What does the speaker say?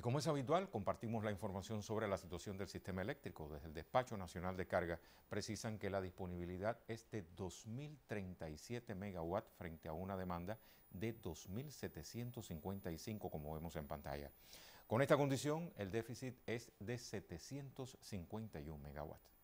Y como es habitual, compartimos la información sobre la situación del sistema eléctrico. Desde el Despacho Nacional de Carga precisan que la disponibilidad es de 2.037 megawatts frente a una demanda de 2.755 como vemos en pantalla. Con esta condición, el déficit es de 751 megawatts.